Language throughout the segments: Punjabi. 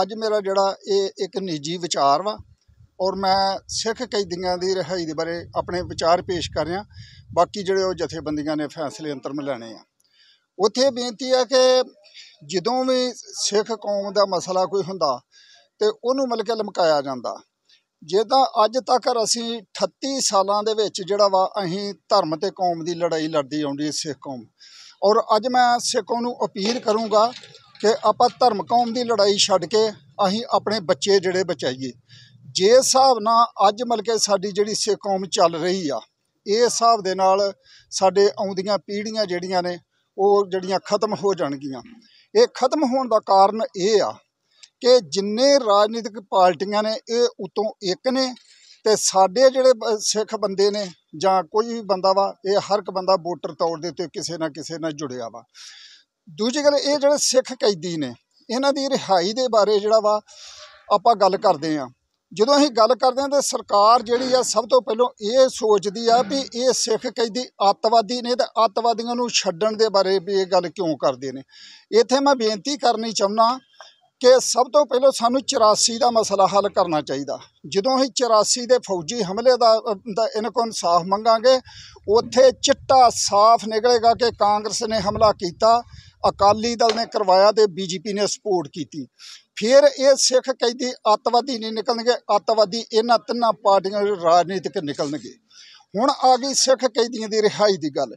ਅੱਜ ਮੇਰਾ ਜਿਹੜਾ ਇਹ ਇੱਕ ਨਿੱਜੀ ਵਿਚਾਰ ਵਾ ਔਰ ਮੈਂ ਸਿੱਖ ਕੈਦੀਆਂ ਦੀ ਰਿਹਾਈ ਦੇ ਬਾਰੇ ਆਪਣੇ ਵਿਚਾਰ ਪੇਸ਼ ਕਰ ਰਿਹਾ ਬਾਕੀ ਜਿਹੜੇ ਉਹ ਜਥੇਬੰਦੀਆਂ ਨੇ ਫੈਸਲੇ ਅੰਤਰਮ ਲੈਣੇ ਆ ਉੱਥੇ ਬੇਨਤੀ ਆ ਕਿ ਜਦੋਂ ਵੀ ਸਿੱਖ ਕੌਮ ਦਾ ਮਸਲਾ ਕੋਈ ਹੁੰਦਾ ਤੇ ਉਹਨੂੰ ਮਿਲ ਕੇ ਲਮਕਾਇਆ ਜਾਂਦਾ ਜਿੱਦਾਂ ਅੱਜ ਤੱਕ ਅਸੀਂ 38 ਸਾਲਾਂ ਦੇ ਵਿੱਚ ਜਿਹੜਾ ਵਾ ਅਸੀਂ ਧਰਮ ਤੇ ਕੌਮ ਦੀ ਲੜਾਈ ਲੜਦੀ ਆਉਂਦੀ ਸਿੱਖ ਕੌਮ ਔਰ ਅੱਜ ਮੈਂ ਸਿੱਖਾਂ ਨੂੰ ਅਪੀਲ ਕਰੂੰਗਾ ਕਿ ਆਪਾਂ ਧਰਮ ਕੌਮ ਦੀ ਲੜਾਈ ਛੱਡ ਕੇ ਅਸੀਂ ਆਪਣੇ ਬੱਚੇ ਜਿਹੜੇ ਬਚਾਈਏ ਜੇ ਹਿਸਾਬ ਨਾਲ ਅੱਜ ਮਲਕੇ ਸਾਡੀ ਜਿਹੜੀ ਸੇ ਕੌਮ ਚੱਲ ਰਹੀ ਆ ਇਹ ਹਿਸਾਬ ਦੇ ਨਾਲ ਸਾਡੇ ਆਉਂਦੀਆਂ ਪੀੜ੍ਹੀਆਂ ਜਿਹੜੀਆਂ ਨੇ ਉਹ ਜਿਹੜੀਆਂ ਖਤਮ ਹੋ ਜਾਣਗੀਆਂ ਇਹ ਖਤਮ ਹੋਣ ਦਾ ਕਾਰਨ ਇਹ ਆ ਕਿ ਜਿੰਨੇ ਰਾਜਨੀਤਿਕ ਪਾਰਟੀਆਂ ਨੇ ਇਹ ਉਤੋਂ ਇੱਕ ਨੇ ਤੇ ਸਾਡੇ ਜਿਹੜੇ ਸਿੱਖ ਬੰਦੇ ਨੇ ਜਾਂ ਕੋਈ ਵੀ ਬੰਦਾ ਵਾ ਇਹ ਹਰ ਇੱਕ ਬੰਦਾ ਵੋਟਰ ਤੌਰ ਦੇ ਉੱਤੇ ਕਿਸੇ ਨਾ ਕਿਸੇ ਨਾਲ ਜੁੜਿਆ ਵਾ ਦੂਜੀ ਗੱਲ ਇਹ ਜਿਹੜੇ ਸਿੱਖ ਕੈਦੀ ਨੇ ਇਹਨਾਂ ਦੀ ਰਿਹਾਈ ਦੇ ਬਾਰੇ ਜਿਹੜਾ ਵਾ ਆਪਾਂ ਗੱਲ ਕਰਦੇ ਆ ਜਦੋਂ ਅਸੀਂ ਗੱਲ ਕਰਦੇ ਆ ਤੇ ਸਰਕਾਰ ਜਿਹੜੀ ਆ ਸਭ ਤੋਂ ਪਹਿਲਾਂ ਇਹ ਸੋਚਦੀ ਆ ਵੀ ਇਹ ਸਿੱਖ ਕੈਦੀ ਅੱਤਵਾਦੀ ਨੇ ਤੇ ਅੱਤਵਾਦੀਆਂ ਨੂੰ ਛੱਡਣ ਦੇ ਬਾਰੇ ਵੀ ਇਹ ਗੱਲ ਕਿਉਂ ਕਰਦੇ ਨੇ ਇੱਥੇ ਮੈਂ ਬੇਨਤੀ ਕਰਨੀ ਚਾਹੁੰਦਾ ਕਿ ਸਭ ਤੋਂ ਪਹਿਲਾਂ ਸਾਨੂੰ 84 ਦਾ ਮਸਲਾ ਹੱਲ ਕਰਨਾ ਚਾਹੀਦਾ ਜਦੋਂ ਅਸੀਂ 84 ਦੇ ਫੌਜੀ ਹਮਲੇ ਦਾ ਦਾ ਇਹਨਾਂ ਕੋਲ ਇਨਸਾਫ ਮੰਗਾਂਗੇ ਉੱਥੇ ਚਿੱਟਾ ਸਾਫ਼ ਨਿਕਲੇਗਾ ਕਿ ਕਾਂਗਰਸ ਨੇ ਹਮਲਾ ਕੀਤਾ ਅਕਾਲੀ ਦਲ ਨੇ ਕਰਵਾਇਆ ਤੇ ਬੀਜੇਪੀ ਨੇ ਸਪੋਰਟ ਕੀਤੀ ਫਿਰ ਇਹ ਸਿੱਖ ਕਹਿੰਦੇ ਅੱਤਵਾਦੀ ਨਹੀਂ ਨਿਕਲਣਗੇ ਅੱਤਵਾਦੀ ਇਹਨਾਂ ਤਿੰਨਾਂ ਪਾਰਟੀਆਂ ਦੇ ਰਾਜਨੀਤਿਕ ਨਿਕਲਣਗੇ ਹੁਣ ਆ ਗਈ ਸਿੱਖ ਕੈਦੀਆਂ ਦੀ ਰਿਹਾਈ ਦੀ ਗੱਲ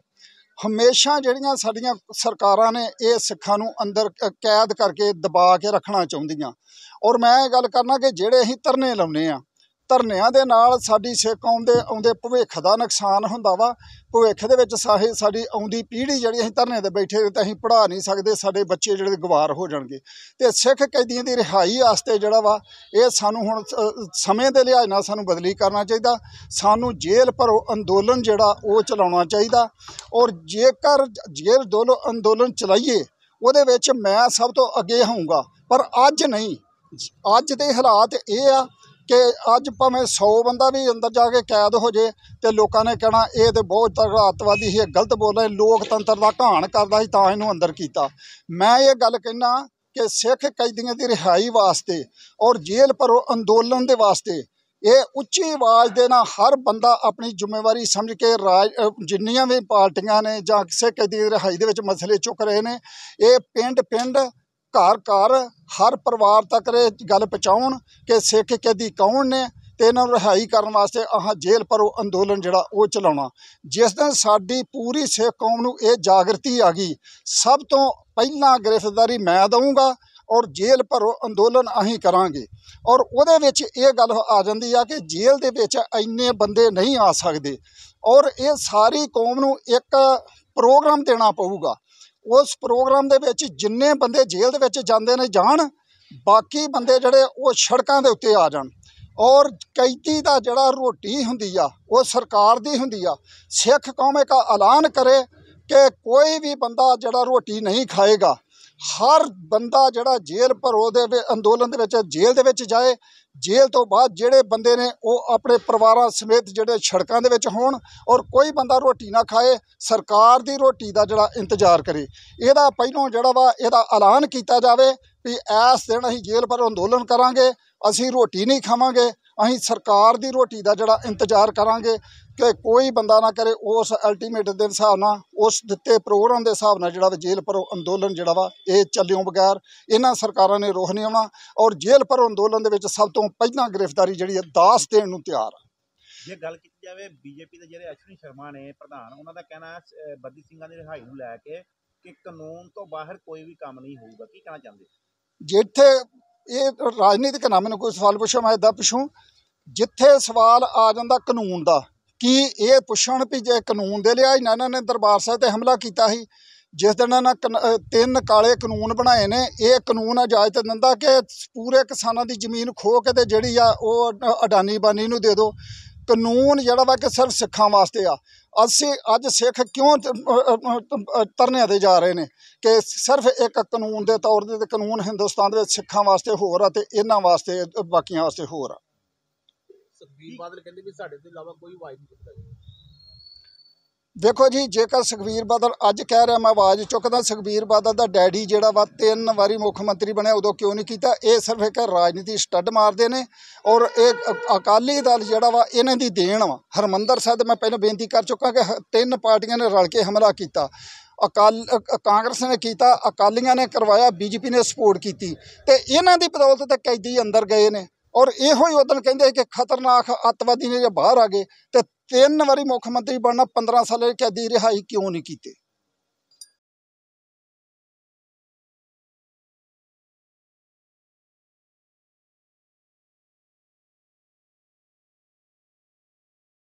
ਹਮੇਸ਼ਾ ਜਿਹੜੀਆਂ ਸਾਡੀਆਂ ਸਰਕਾਰਾਂ ਨੇ ਇਹ ਸਿੱਖਾਂ ਨੂੰ ਅੰਦਰ ਕੈਦ ਕਰਕੇ ਦਬਾ ਕੇ ਰੱਖਣਾ ਚਾਹੁੰਦੀਆਂ ਔਰ ਮੈਂ ਇਹ ਗੱਲ ਕਰਨਾ ਕਿ ਜਿਹੜੇ ਅਸੀਂ ਤਰਨੇ ਲਾਉਨੇ ਆ ਧਰਨਿਆਂ ਦੇ ਨਾਲ ਸਾਡੀ ਸਿੱਖ ਆਉਂਦੇ ਆਉਂਦੇ ਭਵਿੱਖ ਦਾ ਨੁਕਸਾਨ ਹੁੰਦਾ ਵਾ ਭਵਿੱਖ ਦੇ ਵਿੱਚ ਸਾਹੇ ਸਾਡੀ ਆਉਂਦੀ ਪੀੜ੍ਹੀ ਜਿਹੜੀ ਅਸੀਂ ਧਰਨੇ ਦੇ ਬੈਠੇ ਤਾਂ ਅਸੀਂ ਪੜਾ ਨਹੀਂ ਸਕਦੇ ਸਾਡੇ ਬੱਚੇ ਜਿਹੜੇ ਗਵਾਰ ਹੋ ਜਾਣਗੇ ਤੇ ਸਿੱਖ ਕੈਦੀਆਂ ਦੀ ਰਿਹਾਈ ਵਾਸਤੇ ਜਿਹੜਾ ਵਾ ਇਹ ਸਾਨੂੰ ਹੁਣ ਸਮੇਂ ਦੇ ਲਿਹਾਜ਼ ਨਾਲ ਸਾਨੂੰ ਬਦਲੀ ਕਰਨਾ ਚਾਹੀਦਾ ਸਾਨੂੰ ਜੇਲ੍ਹ ਭਰੋ ਅੰਦੋਲਨ ਜਿਹੜਾ ਉਹ ਚਲਾਉਣਾ ਚਾਹੀਦਾ ਔਰ ਜੇਕਰ ਜੇਲ੍ਹ ਦੋਲੋ ਅੰਦੋਲਨ ਚਲਾਈਏ ਉਹਦੇ ਵਿੱਚ ਮੈਂ ਸਭ ਤੋਂ ਅੱਗੇ ਹੋਊਗਾ ਪਰ ਅੱਜ ਨਹੀਂ ਅੱਜ ਦੇ ਹਾਲਾਤ ਇਹ ਆ ਕਿ ਅੱਜ ਭਾਵੇਂ 100 ਬੰਦਾ ਵੀ ਅੰਦਰ ਜਾ ਕੇ ਕੈਦ ਹੋ ਜੇ ਤੇ ਲੋਕਾਂ ਨੇ ਕਹਿਣਾ ਇਹ ਤੇ ਬਹੁਤ ਤਗੜਾ ਅਤਵਾਦੀ ਸੀ ਇਹ ਗਲਤ ਬੋਲ ਰਿਹਾ ਲੋਕਤੰਤਰ ਦਾ ਘਾਣ ਕਰਦਾ ਸੀ ਤਾਂ ਇਹਨੂੰ ਅੰਦਰ ਕੀਤਾ ਮੈਂ ਇਹ ਗੱਲ ਕਹਿਣਾ ਕਿ ਸਿੱਖ ਕੈਦੀਆਂ ਦੀ ਰਿਹਾਈ ਵਾਸਤੇ ਔਰ ਜੇਲ੍ਹ ਪਰੋ ਅੰਦੋਲਨ ਦੇ ਵਾਸਤੇ ਇਹ ਉੱਚੀ ਆਵਾਜ਼ ਦੇ ਨਾਲ ਹਰ ਬੰਦਾ ਆਪਣੀ ਜ਼ਿੰਮੇਵਾਰੀ ਸਮਝ ਕੇ ਰਾਜ ਜਿੰਨੀਆਂ ਵੀ ਪਾਰਟੀਆਂ ਨੇ ਜਾਂ ਕਿਸੇ ਕੈਦੀ ਦੀ ਰਿਹਾਈ ਦੇ ਵਿੱਚ ਮਸਲੇ ਚੁੱਕ ਰਹੇ ਨੇ ਇਹ ਪਿੰਡ ਪਿੰਡ ਘਰ ਘਰ ਹਰ ਪਰਿਵਾਰ ਤੱਕ ਇਹ ਗੱਲ ਪਹੁੰਚਾਉਣ ਕਿ ਸਿੱਖ ਕਿਹਦੀ ਕੌਣ ਨੇ ਤੇ ਇਹਨਾਂ ਨੂੰ ਰਿਹਾਈ ਕਰਨ ਵਾਸਤੇ ਆਹ ਜੇਲ੍ਹ ਪਰੋ ਅੰਦੋਲਨ ਜਿਹੜਾ ਉਹ ਚਲਾਉਣਾ ਜਿਸ ਦਿਨ ਸਾਡੀ ਪੂਰੀ ਸਿੱਖ ਕੌਮ ਨੂੰ ਇਹ ਜਾਗਰਤੀ ਆ ਗਈ ਸਭ ਤੋਂ ਪਹਿਲਾਂ ਗ੍ਰਿਫਤਾਰੀ ਮੈਂ ਦਊਂਗਾ ਔਰ ਜੇਲ੍ਹ ਭਰੋ ਅੰਦੋਲਨ ਅਸੀਂ ਕਰਾਂਗੇ ਔਰ ਉਹਦੇ ਵਿੱਚ ਇਹ ਗੱਲ ਆ ਜਾਂਦੀ ਆ ਕਿ ਜੇਲ੍ਹ ਦੇ ਵਿੱਚ ਇੰਨੇ ਬੰਦੇ ਨਹੀਂ ਆ ਸਕਦੇ ਔਰ ਇਹ ਸਾਰੀ ਕੌਮ ਨੂੰ ਇੱਕ ਪ੍ਰੋਗਰਾਮ ਦੇਣਾ ਪਊਗਾ ਉਸ ਪ੍ਰੋਗਰਾਮ ਦੇ ਵਿੱਚ ਜਿੰਨੇ ਬੰਦੇ ਜੇਲ੍ਹ ਦੇ ਵਿੱਚ ਜਾਂਦੇ ਨੇ ਜਾਣ ਬਾਕੀ ਬੰਦੇ ਜਿਹੜੇ ਉਹ ਸੜਕਾਂ ਦੇ ਉੱਤੇ ਆ ਜਾਣ ਔਰ ਕੈਦੀ ਦਾ ਜਿਹੜਾ ਰੋਟੀ ਹੁੰਦੀ ਆ ਉਹ ਸਰਕਾਰ ਦੀ ਹੁੰਦੀ ਆ ਸਿੱਖ ਕੌਮ ਇੱਕ ਐਲਾਨ ਕਰੇ ਕਿ ਕੋਈ ਵੀ ਬੰਦਾ ਜਿਹੜਾ ਰੋਟੀ ਨਹੀਂ ਖਾਏਗਾ ਹਰ ਬੰਦਾ ਜਿਹੜਾ ਜੇਲ੍ਹ ਭਰੋ ਦੇ ਅੰਦੋਲਨ ਦੇ ਵਿੱਚ ਜੇਲ੍ਹ ਦੇ ਵਿੱਚ ਜਾਏ ਜੇਲ੍ਹ ਤੋਂ ਬਾਅਦ ਜਿਹੜੇ ਬੰਦੇ ਨੇ ਉਹ ਆਪਣੇ ਪਰਿਵਾਰਾਂ ਸਮੇਤ ਜਿਹੜੇ ਛੜਕਾਂ ਦੇ ਵਿੱਚ ਹੋਣ ਔਰ ਕੋਈ ਬੰਦਾ ਰੋਟੀ ਨਾ ਖਾਏ ਸਰਕਾਰ ਦੀ ਰੋਟੀ ਦਾ ਜਿਹੜਾ ਇੰਤਜ਼ਾਰ ਕਰੇ ਇਹਦਾ ਪਹਿਲੋਂ ਜਿਹੜਾ ਵਾ ਇਹਦਾ ਐਲਾਨ ਕੀਤਾ ਜਾਵੇ ਵੀ ਇਸ ਦਿਨ ਅਸੀਂ ਜੇਲ੍ਹ ਪਰ ਅੰਦੋਲਨ ਕਰਾਂਗੇ ਅਸੀਂ ਰੋਟੀ ਨਹੀਂ ਖਾਵਾਂਗੇ ਅਸੀਂ ਸਰਕਾਰ ਦੀ ਰੋਟੀ ਦਾ ਜਿਹੜਾ ਇੰਤਜ਼ਾਰ ਕਰਾਂਗੇ ਕਿ ਕੋਈ ਬੰਦਾ ਨਾ ਕਰੇ ਉਸ ਅਲਟੀਮੇਟ ਦੇ ਹਿਸਾਬ ਨਾਲ ਉਸ ਦਿੱਤੇ ਪ੍ਰੋਗਰਾਮ ਦੇ ਹਿਸਾਬ ਨਾਲ ਜਿਹੜਾ ਜੇਲ੍ਹ ਪਰੋ ਅੰਦੋਲਨ ਜਿਹੜਾ ਵਾ ਇਹ ਚੱਲਿਓ ਬਗੈਰ ਇਹਨਾਂ ਸਰਕਾਰਾਂ ਨੇ ਰੋਹ ਨਹੀਂ ਆਉਣਾ ਔਰ ਜੇਲ੍ਹ ਪਰੋ ਅੰਦੋਲਨ ਦੇ ਵਿੱਚ ਸਭ ਤੋਂ ਪਹਿਲਾਂ ਗ੍ਰਿਫਤਾਰੀ ਜਿਹੜੀ ਹੈ ਦਾਸ ਦੇਣ ਨੂੰ ਤਿਆਰ ਆ ਜੇ ਗੱਲ ਕੀਤੀ ਜਾਵੇ ਬੀਜੇਪੀ ਦੇ ਜਿਹੜੇ ਅਸ਼ਵਨੀ ਸ਼ਰਮਾ ਨੇ ਪ੍ਰਧਾਨ ਉਹਨਾਂ ਦਾ ਕਹਿਣਾ ਬੱਦੀ ਸਿੰਘਾਂ ਦੀ ਰਿਹਾਈ ਨੂੰ ਲੈ ਕੇ ਕਿ ਕਾਨੂੰਨ ਤੋਂ ਬਾਹਰ ਕੋਈ ਵੀ ਕੰਮ ਨਹੀਂ ਹੋਊਗਾ ਕੀ ਕਹਿਣਾ ਚਾਹੁੰਦੇ ਜਿੱਥੇ ਇਹ ਰਾਜਨੀਤਿਕ ਨਾ ਮੈਨੂੰ ਕੋਈ ਸਵਾਲ ਪੁੱਛੋ ਮੈਂ ਇਦਾਂ ਪੁੱਛੂ ਜਿੱਥੇ ਸਵਾਲ ਆ ਜਾਂਦਾ ਕਾਨੂੰਨ ਦਾ ਕਿ ਇਹ ਪੁੱਛਣ ਵੀ ਜੇ ਕਾਨੂੰਨ ਦੇ ਲਿਆ ਇਹਨਾਂ ਨੇ ਦਰਬਾਰ ਸਾਹਿਬ ਤੇ ਹਮਲਾ ਕੀਤਾ ਸੀ ਜਿਸ ਦਿਨ ਇਹਨਾਂ ਤਿੰਨ ਕਾਲੇ ਕਾਨੂੰਨ ਬਣਾਏ ਨੇ ਇਹ ਕਾਨੂੰਨ ਇਜਾਜ਼ਤ ਦਿੰਦਾ ਕਿ ਪੂਰੇ ਕਿਸਾਨਾਂ ਦੀ ਜ਼ਮੀਨ ਖੋ ਕੇ ਤੇ ਜਿਹੜੀ ਆ ਉਹ ਅਡਾਨੀ ਬਾਨੀ ਨੂੰ ਦੇ ਦਿਓ ਕਾਨੂੰਨ ਜਿਹੜਾ ਵਾ ਕਿ ਸਿਰਫ ਸਿੱਖਾਂ ਵਾਸਤੇ ਆ ਅਸੀਂ ਅੱਜ ਸਿੱਖ ਕਿਉਂ ਤਰਨਿਆਂ ਤੇ ਜਾ ਰਹੇ ਨੇ ਕਿ ਸਿਰਫ ਇੱਕ ਕਾਨੂੰਨ ਦੇ ਤੌਰ ਤੇ ਕਾਨੂੰਨ ਹਿੰਦੁਸਤਾਨ ਦੇ ਵਿੱਚ ਸਿੱਖਾਂ ਵਾਸਤੇ ਹੋਰ ਆ ਤੇ ਇਹਨਾਂ ਵਾਸਤੇ ਬਾਕੀਆਂ ਵਾਸਤੇ ਹੋਰ ਆ ਸੁਖਬੀਰ ਬਾਦਲ ਕਹਿੰਦੇ ਵੀ ਸਾਡੇ ਤੋਂ ਇਲਾਵਾ ਕੋਈ ਵਾਅਦਾ ਨਹੀਂ ਕੀਤਾ ਦੇਖੋ ਜੀ ਜੇਕਰ ਸੁਖਵੀਰ ਬਾਦਲ ਅੱਜ ਕਹਿ ਰਿਹਾ ਮੈਂ ਆਵਾਜ਼ ਚੁੱਕਦਾ ਸੁਖਵੀਰ ਬਾਦਲ ਦਾ ਡੈਡੀ ਜਿਹੜਾ ਵਾ ਤਿੰਨ ਵਾਰੀ ਮੁੱਖ ਮੰਤਰੀ ਬਣਿਆ ਉਦੋਂ ਕਿਉਂ ਨਹੀਂ ਕੀਤਾ ਇਹ ਸਿਰਫ ਇੱਕ ਰਾਜਨੀਤੀ ਸਟੱਡ ਮਾਰਦੇ ਨੇ ਔਰ ਇਹ ਅਕਾਲੀ ਦਲ ਜਿਹੜਾ ਵਾ ਇਹਨਾਂ ਦੀ ਦੇਣ ਵਾ ਹਰਮੰਦਰ ਸਾਹਿਬ ਮੈਂ ਪਹਿਲਾਂ ਬੇਨਤੀ ਕਰ ਚੁੱਕਾ ਕਿ ਤਿੰਨ ਪਾਰਟੀਆਂ ਨੇ ਰਲ ਕੇ ਹਮਲਾ ਕੀਤਾ ਅਕਾਲ ਕਾਂਗਰਸ ਨੇ ਕੀਤਾ ਅਕਾਲੀਆਂ ਨੇ ਕਰਵਾਇਆ ਬੀਜੇਪੀ ਨੇ ਸਪੋਰਟ ਕੀਤੀ ਤੇ ਇਹਨਾਂ ਦੀ ਬਦੌਲਤ ਤੇ ਕੈਦੀ ਅੰਦਰ ਗਏ ਨੇ ਔਰ ਇਹੋ ਹੀ ਉਦੋਂ ਕਹਿੰਦੇ ਕਿ ਖਤਰਨਾਕ ਅੱਤਵਾਦੀ ਨੇ ਜੇ ਬਾਹਰ ਆ ਗਏ ਤੇ ਤਿੰਨ ਵਾਰੀ ਮੁੱਖ ਮੰਤਰੀ ਬਣਨਾ 15 ਸਾਲੇ ਕੈਦੀ ਰਿਹਾਈ ਕਿਉਂ ਨਹੀਂ ਕੀਤੀ